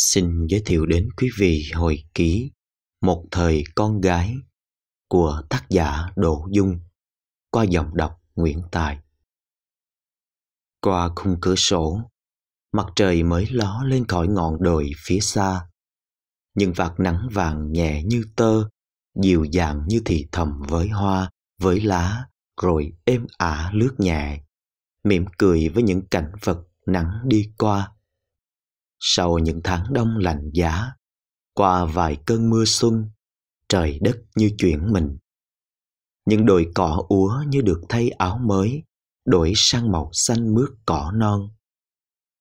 xin giới thiệu đến quý vị hồi ký Một thời con gái của tác giả Đỗ Dung qua giọng đọc Nguyễn Tài. Qua khung cửa sổ, mặt trời mới ló lên khỏi ngọn đồi phía xa. Những vạt nắng vàng nhẹ như tơ, dịu dàng như thì thầm với hoa, với lá, rồi êm ả lướt nhẹ, mỉm cười với những cảnh vật nắng đi qua sau những tháng đông lạnh giá, qua vài cơn mưa xuân, trời đất như chuyển mình. Những đồi cỏ úa như được thay áo mới, đổi sang màu xanh mướt cỏ non.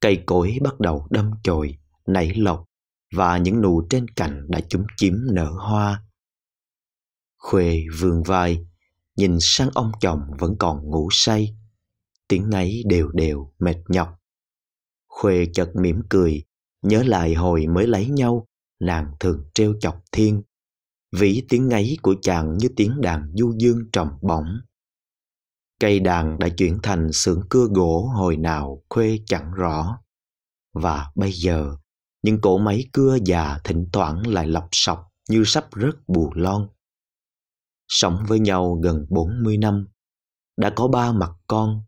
Cây cối bắt đầu đâm chồi, nảy lộc và những nụ trên cành đã chúng chím nở hoa. Khuê vườn vai, nhìn sang ông chồng vẫn còn ngủ say, tiếng ngáy đều đều mệt nhọc Khuê chợt mỉm cười, nhớ lại hồi mới lấy nhau, nàng thường trêu chọc thiên. Vĩ tiếng ngáy của chàng như tiếng đàn du dương trầm bổng. Cây đàn đã chuyển thành xưởng cưa gỗ hồi nào Khuê chẳng rõ. Và bây giờ, những cỗ máy cưa già thỉnh thoảng lại lọc sọc như sắp rớt bù lon. Sống với nhau gần bốn mươi năm, đã có ba mặt con,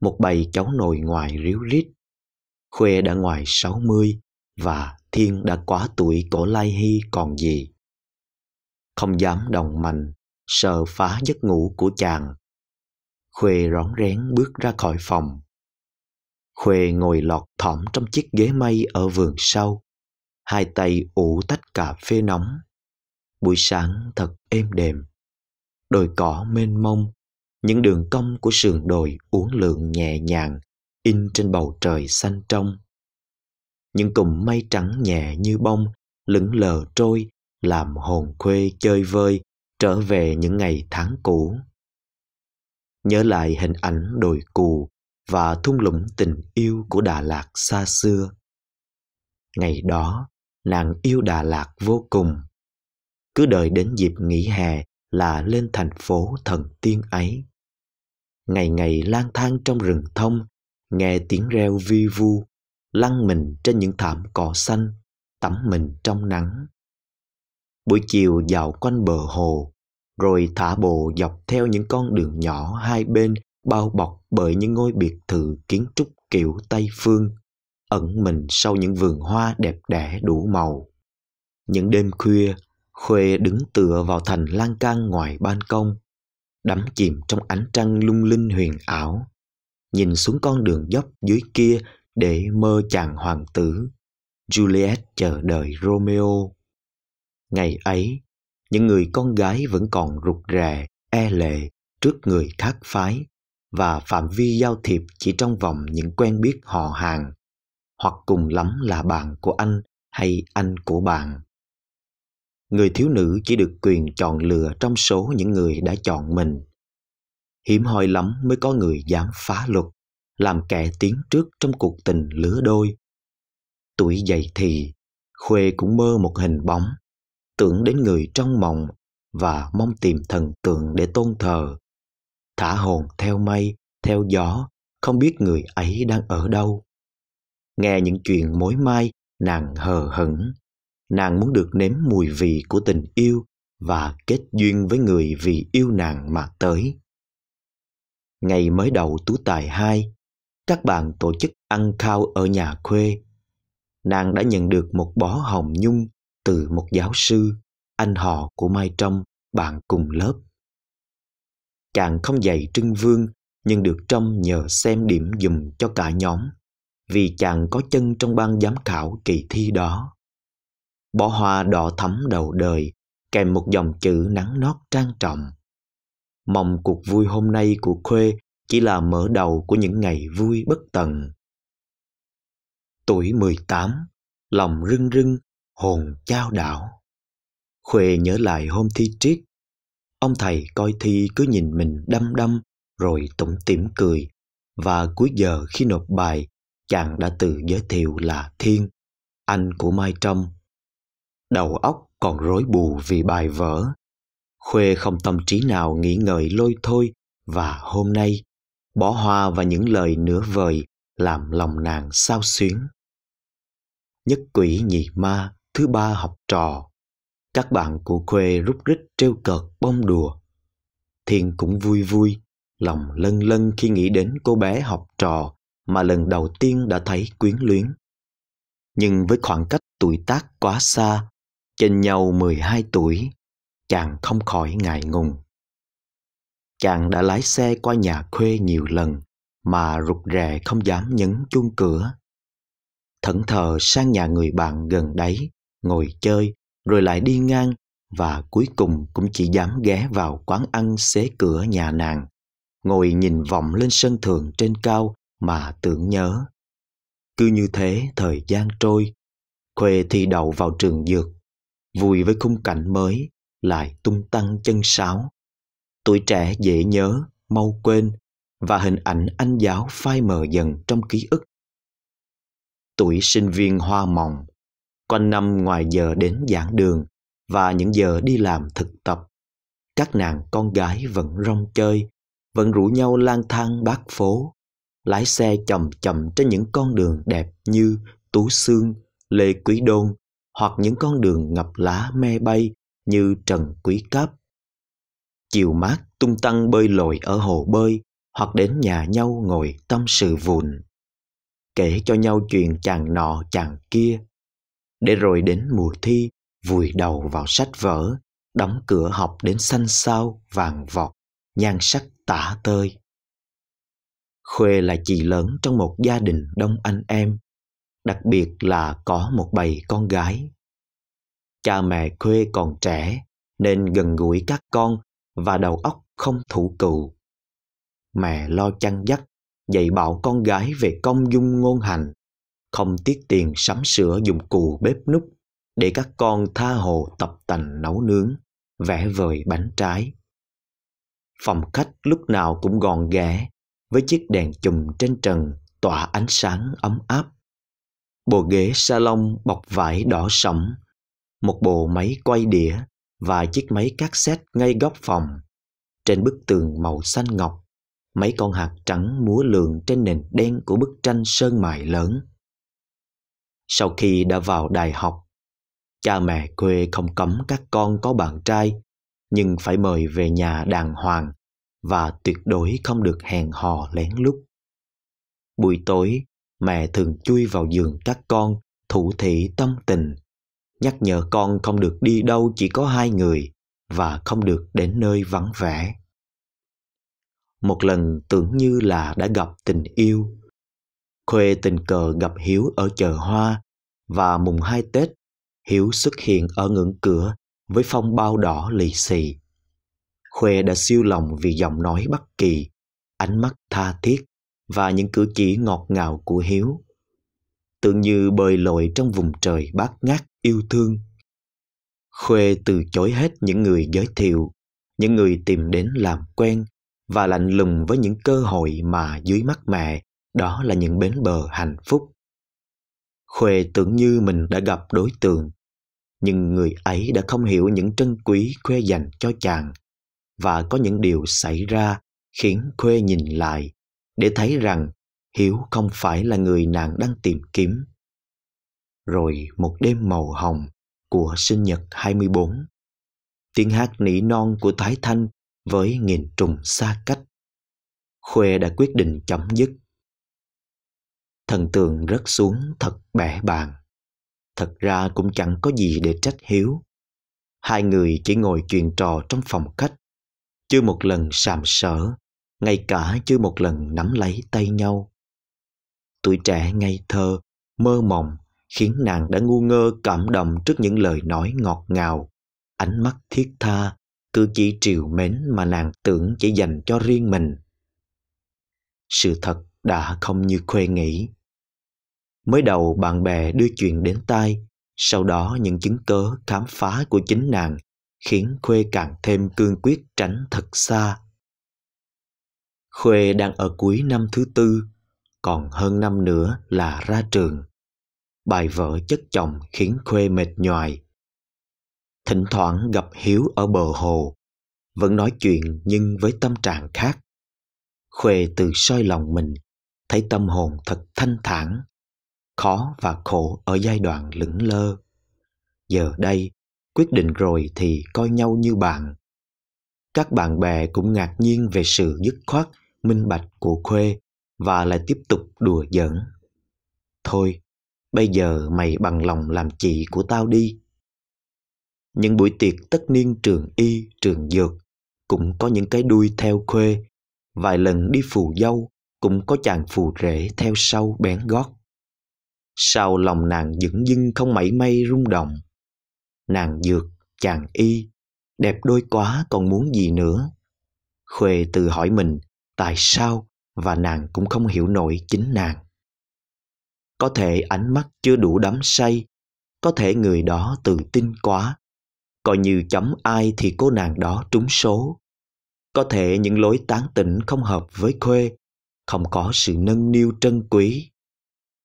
một bầy cháu nội ngoại ríu rít, Khuê đã ngoài 60 và Thiên đã quá tuổi cổ Lai Hy còn gì. Không dám đồng mạnh, sợ phá giấc ngủ của chàng. Khuê rón rén bước ra khỏi phòng. Khuê ngồi lọt thỏm trong chiếc ghế mây ở vườn sau, hai tay ủ tách cà phê nóng. Buổi sáng thật êm đềm, đồi cỏ mênh mông, những đường cong của sườn đồi uốn lượn nhẹ nhàng in trên bầu trời xanh trong. Những cụm mây trắng nhẹ như bông lững lờ trôi làm hồn khuê chơi vơi trở về những ngày tháng cũ. Nhớ lại hình ảnh đồi cù và thung lũng tình yêu của Đà Lạt xa xưa. Ngày đó, nàng yêu Đà Lạt vô cùng. Cứ đợi đến dịp nghỉ hè là lên thành phố thần tiên ấy. Ngày ngày lang thang trong rừng thông nghe tiếng reo vi vu, lăn mình trên những thảm cỏ xanh, tắm mình trong nắng. Buổi chiều dạo quanh bờ hồ, rồi thả bộ dọc theo những con đường nhỏ hai bên bao bọc bởi những ngôi biệt thự kiến trúc kiểu Tây Phương, ẩn mình sau những vườn hoa đẹp đẽ đủ màu. Những đêm khuya, Khuê đứng tựa vào thành lan can ngoài ban công, đắm chìm trong ánh trăng lung linh huyền ảo nhìn xuống con đường dốc dưới kia để mơ chàng hoàng tử. Juliet chờ đợi Romeo. Ngày ấy, những người con gái vẫn còn rụt rè, e lệ trước người khác phái và phạm vi giao thiệp chỉ trong vòng những quen biết họ hàng hoặc cùng lắm là bạn của anh hay anh của bạn. Người thiếu nữ chỉ được quyền chọn lựa trong số những người đã chọn mình – hiểm hoi lắm mới có người dám phá luật, làm kẻ tiến trước trong cuộc tình lứa đôi. Tuổi dậy thì, Khuê cũng mơ một hình bóng, tưởng đến người trong mộng và mong tìm thần tượng để tôn thờ. Thả hồn theo mây, theo gió, không biết người ấy đang ở đâu. Nghe những chuyện mối mai, nàng hờ hững. Nàng muốn được nếm mùi vị của tình yêu và kết duyên với người vì yêu nàng mà tới. Ngày mới đầu Tú Tài hai các bạn tổ chức ăn khao ở nhà khuê. Nàng đã nhận được một bó hồng nhung từ một giáo sư, anh họ của Mai Trong, bạn cùng lớp. Chàng không dạy Trưng Vương, nhưng được Trong nhờ xem điểm dùm cho cả nhóm, vì chàng có chân trong ban giám khảo kỳ thi đó. Bó hoa đỏ thắm đầu đời, kèm một dòng chữ nắng nót trang trọng mong cuộc vui hôm nay của khuê chỉ là mở đầu của những ngày vui bất tận. Tuổi 18, lòng rưng rưng, hồn chao đảo. Khuê nhớ lại hôm thi triết. Ông thầy coi thi cứ nhìn mình đăm đăm rồi tủm tỉm cười và cuối giờ khi nộp bài chàng đã tự giới thiệu là Thiên, anh của Mai Trâm. Đầu óc còn rối bù vì bài vở Khuê không tâm trí nào nghĩ ngợi lôi thôi và hôm nay bỏ hoa và những lời nửa vời làm lòng nàng sao xuyến. Nhất quỷ nhị ma, thứ ba học trò. Các bạn của Khuê rút rít trêu cợt bông đùa. Thiên cũng vui vui, lòng lân lân khi nghĩ đến cô bé học trò mà lần đầu tiên đã thấy quyến luyến. Nhưng với khoảng cách tuổi tác quá xa, chênh nhau 12 tuổi, chàng không khỏi ngại ngùng chàng đã lái xe qua nhà khuê nhiều lần mà rụt rè không dám nhấn chuông cửa thẫn thờ sang nhà người bạn gần đấy ngồi chơi rồi lại đi ngang và cuối cùng cũng chỉ dám ghé vào quán ăn xế cửa nhà nàng ngồi nhìn vọng lên sân thượng trên cao mà tưởng nhớ cứ như thế thời gian trôi khuê thi đậu vào trường dược vui với khung cảnh mới lại tung tăng chân sáo. Tuổi trẻ dễ nhớ, mau quên và hình ảnh anh giáo phai mờ dần trong ký ức. Tuổi sinh viên hoa mộng, quanh năm ngoài giờ đến giảng đường và những giờ đi làm thực tập. Các nàng con gái vẫn rong chơi, vẫn rủ nhau lang thang bát phố, lái xe chậm chậm trên những con đường đẹp như Tú Sương, Lê Quý Đôn hoặc những con đường ngập lá me bay như trần quý cáp. Chiều mát tung tăng bơi lội ở hồ bơi hoặc đến nhà nhau ngồi tâm sự vùn. Kể cho nhau chuyện chàng nọ chàng kia. Để rồi đến mùa thi, vùi đầu vào sách vở, đóng cửa học đến xanh xao, vàng vọt, nhan sắc tả tơi. Khuê là chị lớn trong một gia đình đông anh em, đặc biệt là có một bầy con gái cha mẹ khuê còn trẻ nên gần gũi các con và đầu óc không thủ cựu. Mẹ lo chăn dắt, dạy bảo con gái về công dung ngôn hành, không tiếc tiền sắm sửa dụng cụ bếp núc để các con tha hồ tập tành nấu nướng, vẽ vời bánh trái. Phòng khách lúc nào cũng gọn ghẽ, với chiếc đèn chùm trên trần tỏa ánh sáng ấm áp. Bộ ghế salon bọc vải đỏ sẫm một bộ máy quay đĩa và chiếc máy cassette ngay góc phòng. Trên bức tường màu xanh ngọc, mấy con hạt trắng múa lượn trên nền đen của bức tranh sơn mài lớn. Sau khi đã vào đại học, cha mẹ quê không cấm các con có bạn trai, nhưng phải mời về nhà đàng hoàng và tuyệt đối không được hẹn hò lén lút. Buổi tối, mẹ thường chui vào giường các con thủ thị tâm tình nhắc nhở con không được đi đâu chỉ có hai người và không được đến nơi vắng vẻ một lần tưởng như là đã gặp tình yêu khuê tình cờ gặp hiếu ở chợ hoa và mùng hai tết hiếu xuất hiện ở ngưỡng cửa với phong bao đỏ lì xì khuê đã siêu lòng vì giọng nói bất kỳ ánh mắt tha thiết và những cử chỉ ngọt ngào của hiếu tưởng như bơi lội trong vùng trời bát ngát yêu thương. Khuê từ chối hết những người giới thiệu, những người tìm đến làm quen và lạnh lùng với những cơ hội mà dưới mắt mẹ đó là những bến bờ hạnh phúc. Khuê tưởng như mình đã gặp đối tượng, nhưng người ấy đã không hiểu những trân quý Khuê dành cho chàng và có những điều xảy ra khiến Khuê nhìn lại để thấy rằng Hiếu không phải là người nàng đang tìm kiếm rồi một đêm màu hồng của sinh nhật 24. Tiếng hát nỉ non của Thái Thanh với nghìn trùng xa cách. Khuê đã quyết định chấm dứt. Thần tượng rớt xuống thật bẻ bàng. Thật ra cũng chẳng có gì để trách hiếu. Hai người chỉ ngồi chuyện trò trong phòng khách. Chưa một lần sàm sở, ngay cả chưa một lần nắm lấy tay nhau. Tuổi trẻ ngây thơ, mơ mộng khiến nàng đã ngu ngơ cảm động trước những lời nói ngọt ngào, ánh mắt thiết tha, cử chỉ triều mến mà nàng tưởng chỉ dành cho riêng mình. Sự thật đã không như khuê nghĩ. Mới đầu bạn bè đưa chuyện đến tai, sau đó những chứng cớ khám phá của chính nàng khiến Khuê càng thêm cương quyết tránh thật xa. Khuê đang ở cuối năm thứ tư, còn hơn năm nữa là ra trường bài vợ chất chồng khiến Khuê mệt nhoài. Thỉnh thoảng gặp Hiếu ở bờ hồ, vẫn nói chuyện nhưng với tâm trạng khác. Khuê từ soi lòng mình, thấy tâm hồn thật thanh thản, khó và khổ ở giai đoạn lững lơ. Giờ đây, quyết định rồi thì coi nhau như bạn. Các bạn bè cũng ngạc nhiên về sự dứt khoát, minh bạch của Khuê và lại tiếp tục đùa giỡn. Thôi, Bây giờ mày bằng lòng làm chị của tao đi. Những buổi tiệc tất niên trường y, trường dược cũng có những cái đuôi theo khuê. Vài lần đi phù dâu cũng có chàng phù rể theo sau bén gót. Sao lòng nàng dững dưng không mảy may rung động. Nàng dược, chàng y, đẹp đôi quá còn muốn gì nữa. Khuê tự hỏi mình tại sao và nàng cũng không hiểu nổi chính nàng có thể ánh mắt chưa đủ đắm say có thể người đó tự tin quá coi như chấm ai thì cô nàng đó trúng số có thể những lối tán tỉnh không hợp với khuê không có sự nâng niu trân quý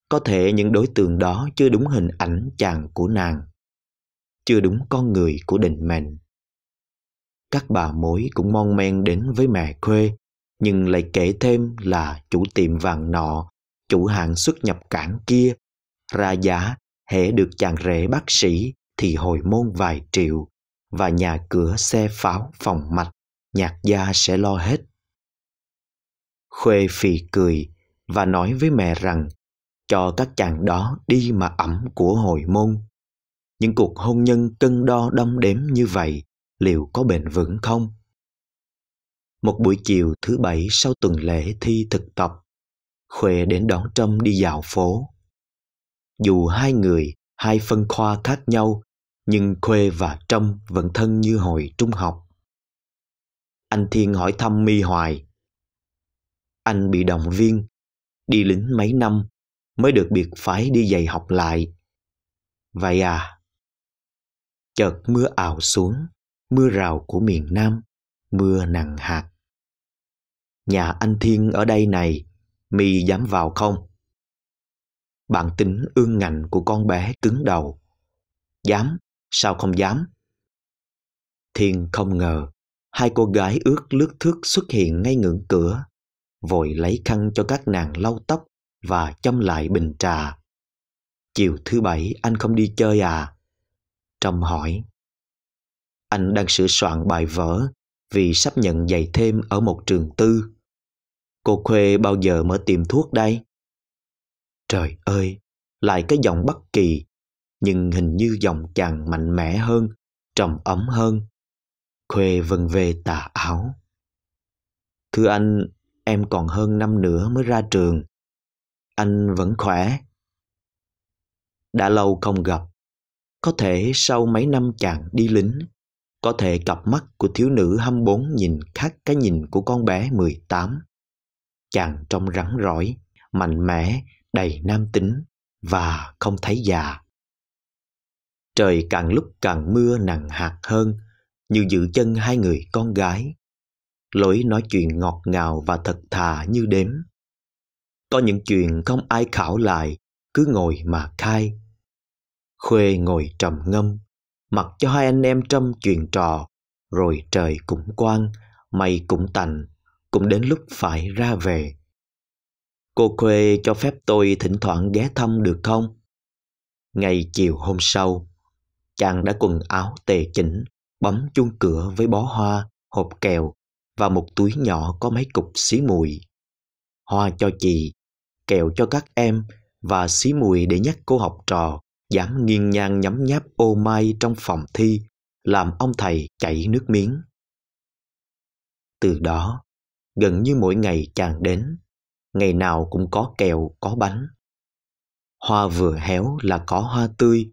có thể những đối tượng đó chưa đúng hình ảnh chàng của nàng chưa đúng con người của định mệnh các bà mối cũng mong men đến với mẹ khuê nhưng lại kể thêm là chủ tiệm vàng nọ chủ hàng xuất nhập cảng kia, ra giá hễ được chàng rể bác sĩ thì hồi môn vài triệu và nhà cửa xe pháo phòng mạch, nhạc gia sẽ lo hết. Khuê phì cười và nói với mẹ rằng cho các chàng đó đi mà ẩm của hồi môn. Những cuộc hôn nhân cân đo đong đếm như vậy liệu có bền vững không? Một buổi chiều thứ bảy sau tuần lễ thi thực tập, Khuê đến đón Trâm đi dạo phố. Dù hai người, hai phân khoa khác nhau, nhưng Khuê và Trâm vẫn thân như hồi trung học. Anh Thiên hỏi thăm Mi Hoài. Anh bị động viên, đi lính mấy năm mới được biệt phái đi dạy học lại. Vậy à? Chợt mưa ảo xuống, mưa rào của miền Nam, mưa nặng hạt. Nhà anh Thiên ở đây này, mi dám vào không? Bản tính ương ngạnh của con bé cứng đầu. Dám, sao không dám? Thiên không ngờ, hai cô gái ướt lướt thước xuất hiện ngay ngưỡng cửa, vội lấy khăn cho các nàng lau tóc và châm lại bình trà. Chiều thứ bảy anh không đi chơi à? Trầm hỏi. Anh đang sửa soạn bài vở vì sắp nhận dạy thêm ở một trường tư. Cô Khuê bao giờ mở tiệm thuốc đây? Trời ơi, lại cái giọng bất kỳ, nhưng hình như giọng chàng mạnh mẽ hơn, trầm ấm hơn. Khuê vần vâng về tà áo Thưa anh, em còn hơn năm nữa mới ra trường. Anh vẫn khỏe. Đã lâu không gặp. Có thể sau mấy năm chàng đi lính, có thể cặp mắt của thiếu nữ 24 nhìn khác cái nhìn của con bé 18 chàng trông rắn rỏi, mạnh mẽ, đầy nam tính và không thấy già. Trời càng lúc càng mưa nặng hạt hơn, như giữ chân hai người con gái. Lối nói chuyện ngọt ngào và thật thà như đếm. Có những chuyện không ai khảo lại, cứ ngồi mà khai. Khuê ngồi trầm ngâm, mặc cho hai anh em trăm chuyện trò, rồi trời cũng quang, mây cũng tạnh, cũng đến lúc phải ra về. Cô Khuê cho phép tôi thỉnh thoảng ghé thăm được không? Ngày chiều hôm sau, chàng đã quần áo tề chỉnh, bấm chuông cửa với bó hoa, hộp kẹo và một túi nhỏ có mấy cục xí mùi. Hoa cho chị, kẹo cho các em và xí mùi để nhắc cô học trò dám nghiêng nhang nhấm nháp ô mai trong phòng thi, làm ông thầy chảy nước miếng. Từ đó, gần như mỗi ngày chàng đến, ngày nào cũng có kẹo, có bánh. Hoa vừa héo là có hoa tươi,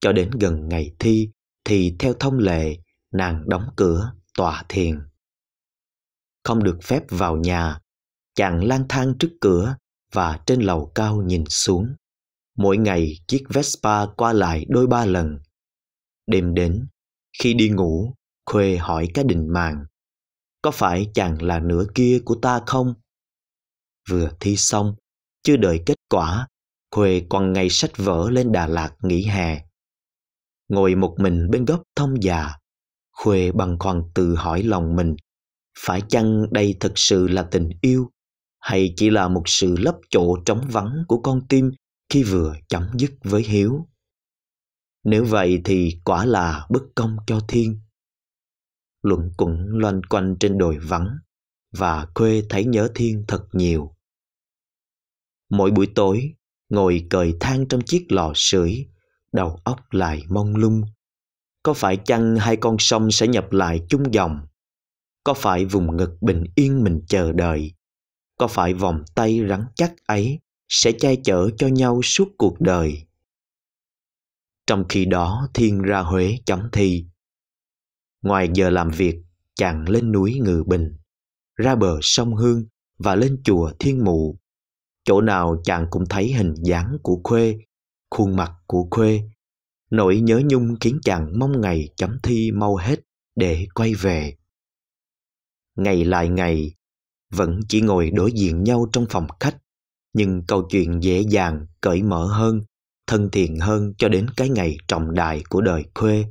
cho đến gần ngày thi thì theo thông lệ nàng đóng cửa tòa thiền. Không được phép vào nhà, chàng lang thang trước cửa và trên lầu cao nhìn xuống. Mỗi ngày chiếc Vespa qua lại đôi ba lần. Đêm đến, khi đi ngủ, Khuê hỏi cái đình màng có phải chàng là nửa kia của ta không? Vừa thi xong, chưa đợi kết quả, Khuê còn ngày sách vở lên Đà Lạt nghỉ hè. Ngồi một mình bên gốc thông già, Khuê bằng khoăn tự hỏi lòng mình, phải chăng đây thật sự là tình yêu, hay chỉ là một sự lấp chỗ trống vắng của con tim khi vừa chấm dứt với Hiếu? Nếu vậy thì quả là bất công cho thiên luẩn quẩn loanh quanh trên đồi vắng và khuê thấy nhớ thiên thật nhiều. Mỗi buổi tối, ngồi cời than trong chiếc lò sưởi, đầu óc lại mông lung. Có phải chăng hai con sông sẽ nhập lại chung dòng? Có phải vùng ngực bình yên mình chờ đợi? Có phải vòng tay rắn chắc ấy sẽ che chở cho nhau suốt cuộc đời? Trong khi đó Thiên ra Huế chấm thi, Ngoài giờ làm việc, chàng lên núi Ngự Bình, ra bờ sông Hương và lên chùa Thiên Mụ. Chỗ nào chàng cũng thấy hình dáng của Khuê, khuôn mặt của Khuê. Nỗi nhớ nhung khiến chàng mong ngày chấm thi mau hết để quay về. Ngày lại ngày, vẫn chỉ ngồi đối diện nhau trong phòng khách, nhưng câu chuyện dễ dàng, cởi mở hơn, thân thiện hơn cho đến cái ngày trọng đại của đời Khuê.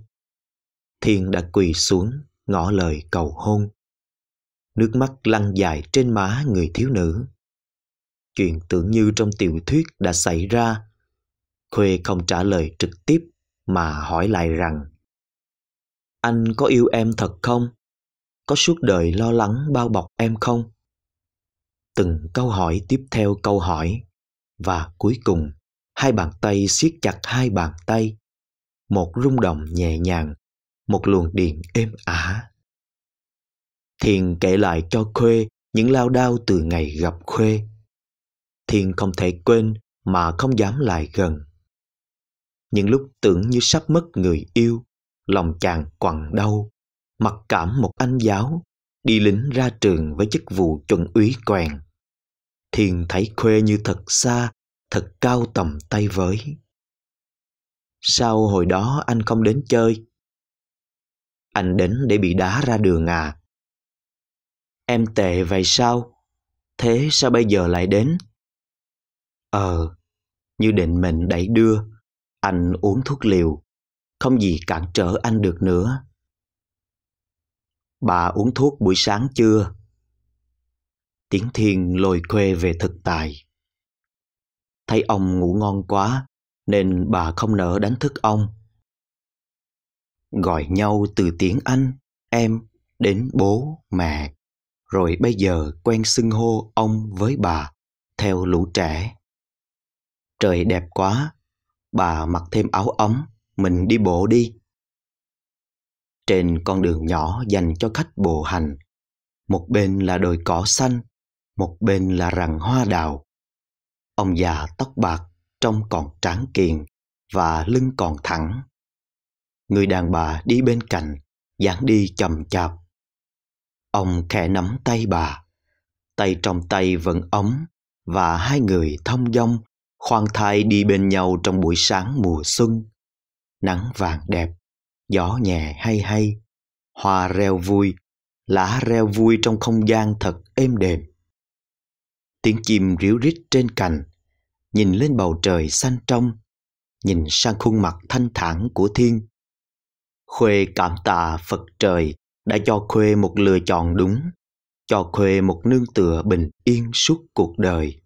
Thiên đã quỳ xuống, ngỏ lời cầu hôn. Nước mắt lăn dài trên má người thiếu nữ. Chuyện tưởng như trong tiểu thuyết đã xảy ra. Khuê không trả lời trực tiếp mà hỏi lại rằng Anh có yêu em thật không? Có suốt đời lo lắng bao bọc em không? Từng câu hỏi tiếp theo câu hỏi và cuối cùng hai bàn tay siết chặt hai bàn tay một rung động nhẹ nhàng một luồng điện êm ả. Thiền kể lại cho Khuê những lao đao từ ngày gặp Khuê. Thiền không thể quên mà không dám lại gần. Những lúc tưởng như sắp mất người yêu, lòng chàng quặn đau, mặc cảm một anh giáo, đi lính ra trường với chức vụ chuẩn úy quèn. Thiền thấy Khuê như thật xa, thật cao tầm tay với. sau hồi đó anh không đến chơi? Anh đến để bị đá ra đường à? Em tệ vậy sao? Thế sao bây giờ lại đến? Ờ, như định mệnh đẩy đưa, anh uống thuốc liều, không gì cản trở anh được nữa. Bà uống thuốc buổi sáng chưa? Tiếng thiên lồi khuê về thực tại. Thấy ông ngủ ngon quá, nên bà không nỡ đánh thức ông gọi nhau từ tiếng Anh, em đến bố, mẹ. Rồi bây giờ quen xưng hô ông với bà, theo lũ trẻ. Trời đẹp quá, bà mặc thêm áo ấm, mình đi bộ đi. Trên con đường nhỏ dành cho khách bộ hành, một bên là đồi cỏ xanh, một bên là rặng hoa đào. Ông già tóc bạc, trông còn tráng kiện và lưng còn thẳng Người đàn bà đi bên cạnh dáng đi chậm chạp. Ông khẽ nắm tay bà, tay trong tay vẫn ấm và hai người thông dong khoan thai đi bên nhau trong buổi sáng mùa xuân. Nắng vàng đẹp, gió nhẹ hay hay, hoa reo vui, lá reo vui trong không gian thật êm đềm. Tiếng chim ríu rít trên cành, nhìn lên bầu trời xanh trong, nhìn sang khuôn mặt thanh thản của thiên Khuê cảm tạ Phật trời đã cho Khuê một lựa chọn đúng, cho Khuê một nương tựa bình yên suốt cuộc đời.